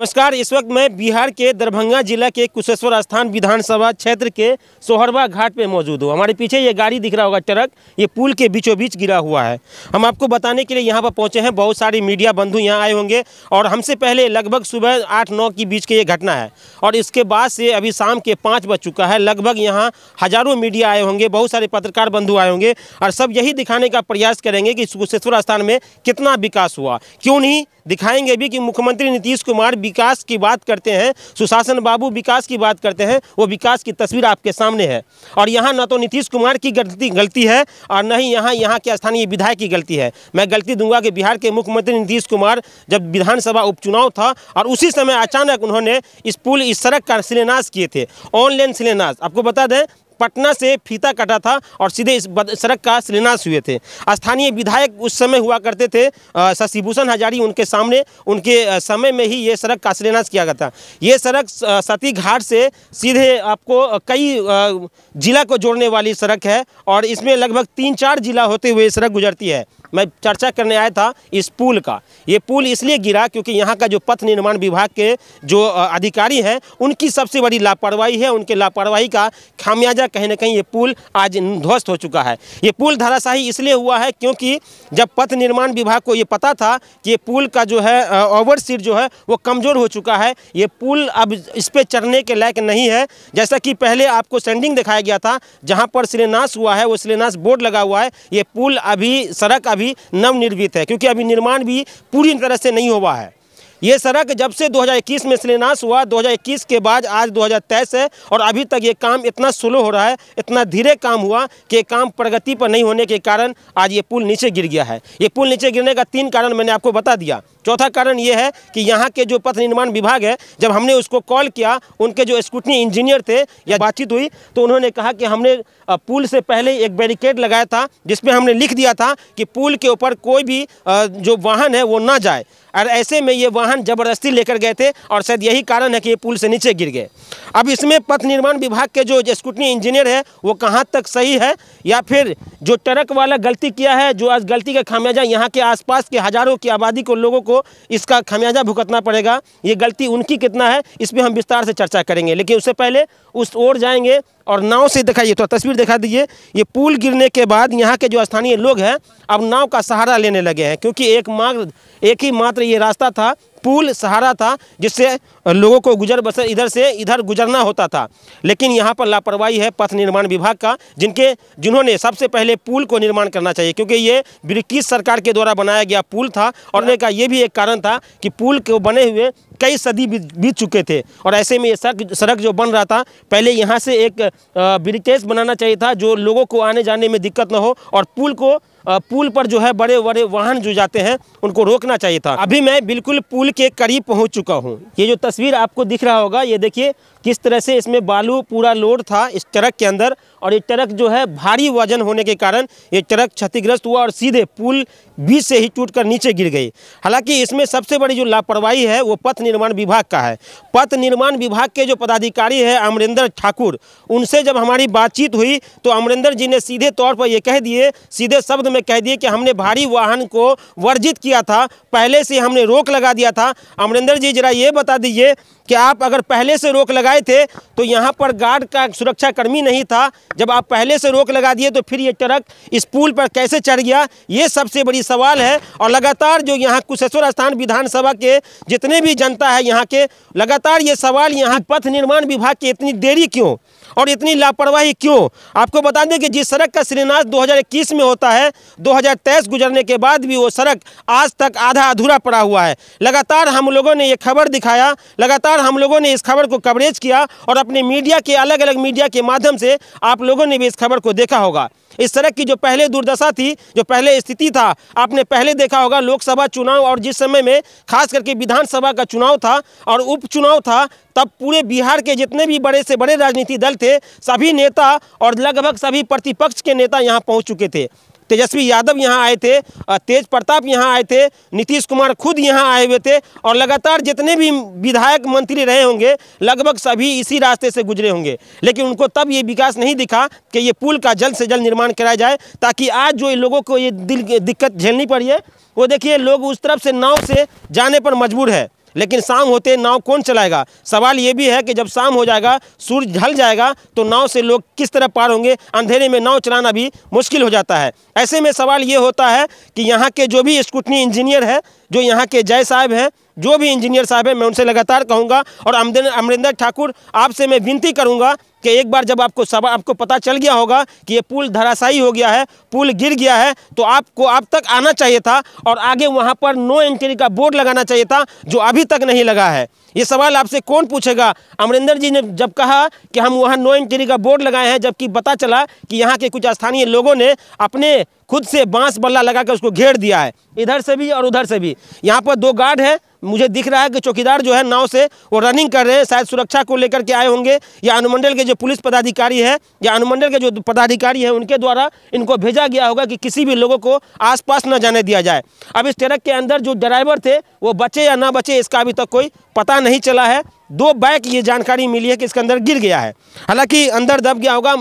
नमस्कार इस वक्त मैं बिहार के दरभंगा जिला के कुशेश्वर स्थान विधानसभा क्षेत्र के सोहरवा घाट पे मौजूद हूँ हमारे पीछे ये गाड़ी दिख रहा होगा ट्रक ये पुल के बीचों बीच गिरा हुआ है हम आपको बताने के लिए यहाँ पर पहुँचे हैं बहुत सारे मीडिया बंधु यहाँ आए होंगे और हमसे पहले लगभग सुबह आठ नौ के बीच के ये घटना है और इसके बाद से अभी शाम के पाँच बज चुका है लगभग यहाँ हज़ारों मीडिया आए होंगे बहुत सारे पत्रकार बंधु आए होंगे और सब यही दिखाने का प्रयास करेंगे कि कुशेश्वर स्थान में कितना विकास हुआ क्यों नहीं दिखाएंगे भी कि मुख्यमंत्री नीतीश कुमार विकास की बात करते हैं सुशासन बाबू विकास की बात करते हैं वो विकास की तस्वीर आपके सामने है और यहाँ न तो नीतीश कुमार की गलती गलती है और न ही यहाँ यहाँ के स्थानीय विधायक की गलती है मैं गलती दूंगा कि बिहार के मुख्यमंत्री नीतीश कुमार जब विधानसभा उपचुनाव था और उसी समय अचानक उन्होंने इस पुल इस सड़क का शिलान्यास किए थे ऑनलाइन शिलान्यास आपको बता दें पटना से फीता कटा था और सीधे इस सड़क का शिलान्यास हुए थे स्थानीय विधायक उस समय हुआ करते थे शशिभूषण हजारी उनके सामने उनके समय में ही ये सड़क का शिलान्यास किया गया था ये सड़क सती घाट से सीधे आपको कई जिला को जोड़ने वाली सड़क है और इसमें लगभग तीन चार जिला होते हुए सड़क गुजरती है मैं चर्चा करने आया था इस पुल का ये पुल इसलिए गिरा क्योंकि यहाँ का जो पथ निर्माण विभाग के जो अधिकारी हैं उनकी सबसे बड़ी लापरवाही है उनके लापरवाही का खामियाजा कहीं ना कहीं ये पुल आज ध्वस्त हो चुका है ये पुल धराशाही इसलिए हुआ है क्योंकि जब पथ निर्माण विभाग को ये पता था कि ये पुल का जो है ओवर सीट जो है वो कमज़ोर हो चुका है ये पुल अब इस पर चढ़ने के लायक नहीं है जैसा कि पहले आपको सेंडिंग दिखाया गया था जहाँ पर शिलान्यास हुआ है वो शिलान्यास बोर्ड लगा हुआ है ये पुल अभी सड़क अभी अभी नवनिर्मित है क्योंकि अभी निर्माण भी पूरी तरह से नहीं हुआ है ये सड़क जब से 2021 में शिलान्यास हुआ 2021 के बाद आज 2023 है और अभी तक ये काम इतना स्लो हो रहा है इतना धीरे काम हुआ कि काम प्रगति पर नहीं होने के कारण आज ये पुल नीचे गिर गया है ये पुल नीचे गिरने का तीन कारण मैंने आपको बता दिया चौथा कारण ये है कि यहाँ के जो पथ निर्माण विभाग है जब हमने उसको कॉल किया उनके जो स्कूटनी इंजीनियर थे या बातचीत हुई तो उन्होंने कहा कि हमने पुल से पहले एक बैरिकेड लगाया था जिसमें हमने लिख दिया था कि पुल के ऊपर कोई भी जो वाहन है वो ना जाए और ऐसे में ये वाहन ज़बरदस्ती लेकर गए थे और शायद यही कारण है कि ये पुल से नीचे गिर गए अब इसमें पथ निर्माण विभाग के जो स्कूटनी इंजीनियर है वो कहाँ तक सही है या फिर जो ट्रक वाला गलती किया है जो आज गलती का खामियाजा यहाँ के आसपास के हज़ारों की आबादी को लोगों को को इसका खमियाजा भुगतना पड़ेगा ये गलती उनकी कितना है इस पर हम विस्तार से चर्चा करेंगे लेकिन उससे पहले उस ओर जाएंगे और नाव से दिखाइए तो तस्वीर दिखा दीजिए ये पुल गिरने के बाद यहाँ के जो स्थानीय लोग हैं अब नाव का सहारा लेने लगे हैं क्योंकि एक मार्ग एक ही मात्र ये रास्ता था पुल सहारा था जिससे लोगों को गुजर बसर इधर से इधर गुजरना होता था लेकिन यहाँ पर लापरवाही है पथ निर्माण विभाग का जिनके जिन्होंने सबसे पहले पुल को निर्माण करना चाहिए क्योंकि ये ब्रिटिश सरकार के द्वारा बनाया गया पुल था और हाँ। उन्होंने कहा यह भी एक कारण था कि पुल को बने हुए कई सदी बीत चुके थे और ऐसे में ये सड़क सड़क जो बन रहा था पहले यहाँ से एक ब्रिटेज बनाना चाहिए था जो लोगों को आने जाने में दिक्कत ना हो और पुल को पुल पर जो है बड़े बड़े वाहन जो जाते हैं उनको रोकना चाहिए था अभी मैं बिल्कुल पुल के करीब पहुंच चुका हूं ये जो तस्वीर आपको दिख रहा होगा ये देखिए किस तरह से इसमें बालू पूरा लोड था इस ट्रक के अंदर और ये ट्रक जो है भारी वजन होने के कारण ये ट्रक क्षतिग्रस्त हुआ और सीधे पुल बीच से ही टूटकर नीचे गिर गई हालांकि इसमें सबसे बड़ी जो लापरवाही है वो पथ निर्माण विभाग का है पथ निर्माण विभाग के जो पदाधिकारी है अमरिंदर ठाकुर उनसे जब हमारी बातचीत हुई तो अमरिंदर जी ने सीधे तौर पर यह कह दिए सीधे शब्द में कह दिए कि हमने भारी वाहन को वर्जित किया था पहले से हमने रोक लगा दिया था अमरिंदर जी जरा ये बता दीजिए कि आप अगर पहले से रोक लगाए थे तो यहाँ पर गार्ड का सुरक्षाकर्मी नहीं था जब आप पहले से रोक लगा दिए तो फिर ये ट्रक इस पुल पर कैसे चढ़ गया ये सबसे बड़ी सवाल है और लगातार जो यहाँ कुशेश्वर स्थान विधानसभा के जितने भी जनता है यहाँ के लगातार ये सवाल यहाँ पथ निर्माण विभाग की इतनी देरी क्यों और इतनी लापरवाही क्यों आपको बता दें कि जिस सड़क का श्रीनाथ 2021 में होता है 2023 गुजरने के बाद भी वो सड़क आज तक आधा अधूरा पड़ा हुआ है लगातार हम लोगों ने ये खबर दिखाया लगातार हम लोगों ने इस खबर को कवरेज किया और अपने मीडिया के अलग अलग मीडिया के माध्यम से आप लोगों ने भी इस खबर को देखा होगा इस सड़क की जो पहले दुर्दशा थी जो पहले स्थिति था आपने पहले देखा होगा लोकसभा चुनाव और जिस समय में खास करके विधानसभा का चुनाव था और उपचुनाव था तब पूरे बिहार के जितने भी बड़े से बड़े राजनीतिक दल राज्यपाल थे सभी नेता और लगभग सभी प्रतिपक्ष के नेता यहाँ पहुँच चुके थे तेजस्वी यादव यहां आए थे तेज प्रताप यहां आए थे नीतीश कुमार खुद यहां आए हुए थे और लगातार जितने भी विधायक मंत्री रहे होंगे लगभग सभी इसी रास्ते से गुजरे होंगे लेकिन उनको तब ये विकास नहीं दिखा कि ये पुल का जल्द से जल्द निर्माण कराया जाए ताकि आज जो लोगों को ये दिक्कत झेलनी पड़ी है वो देखिए लोग उस तरफ से नाव से जाने पर मजबूर है लेकिन शाम होते नाव कौन चलाएगा सवाल ये भी है कि जब शाम हो जाएगा सूर्य ढल जाएगा तो नाव से लोग किस तरह पार होंगे अंधेरे में नाव चलाना भी मुश्किल हो जाता है ऐसे में सवाल ये होता है कि यहाँ के जो भी स्कूटनी इंजीनियर है जो यहाँ के जय साहब हैं जो भी इंजीनियर साहब हैं मैं उनसे लगातार कहूँगा और अमरिंदर ठाकुर आपसे मैं विनती करूँगा कि एक बार जब आपको सब आपको पता चल गया होगा कि ये पुल धराशाई हो गया है पुल गिर गया है तो आपको आप तक आना चाहिए था और आगे वहाँ पर नो एंट्री का बोर्ड लगाना चाहिए था जो अभी तक नहीं लगा है ये सवाल आपसे कौन पूछेगा अमरिंदर जी ने जब कहा कि हम वहाँ नो एंट्री का बोर्ड लगाए हैं जबकि पता चला कि यहाँ के कुछ स्थानीय लोगों ने अपने खुद से बांस बल्ला लगा कर उसको घेर दिया है इधर से भी और उधर से भी यहाँ पर दो गार्ड हैं मुझे दिख रहा है कि चौकीदार जो है नाव से वो रनिंग कर रहे हैं शायद सुरक्षा को लेकर के आए होंगे या अनुमंडल के जो पुलिस पदाधिकारी है या अनुमंडल के जो पदाधिकारी हैं उनके द्वारा इनको भेजा गया होगा कि किसी भी लोगों को आसपास न जाने दिया जाए अब इस ट्रक के अंदर जो ड्राइवर थे वो बचे या ना बचे इसका अभी तक तो कोई पता नहीं चला है दो बाइक ये जानकारी मिली है कि इसके अंदर गिर गया है हालांकि अंदर दब गया होगा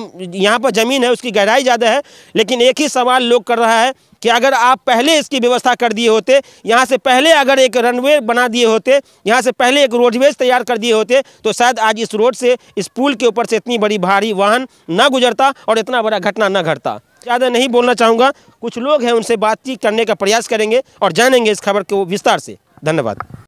यहाँ पर ज़मीन है उसकी गहराई ज़्यादा है लेकिन एक ही सवाल लोग कर रहा है कि अगर आप पहले इसकी व्यवस्था कर दिए होते यहाँ से पहले अगर एक रनवे बना दिए होते यहाँ से पहले एक रोडवेज तैयार कर दिए होते तो शायद आज इस रोड से इस पुल के ऊपर से इतनी बड़ी भारी वाहन ना गुजरता और इतना बड़ा घटना न घटता ज़्यादा नहीं बोलना चाहूँगा कुछ लोग हैं उनसे बातचीत करने का प्रयास करेंगे और जानेंगे इस खबर को विस्तार से धन्यवाद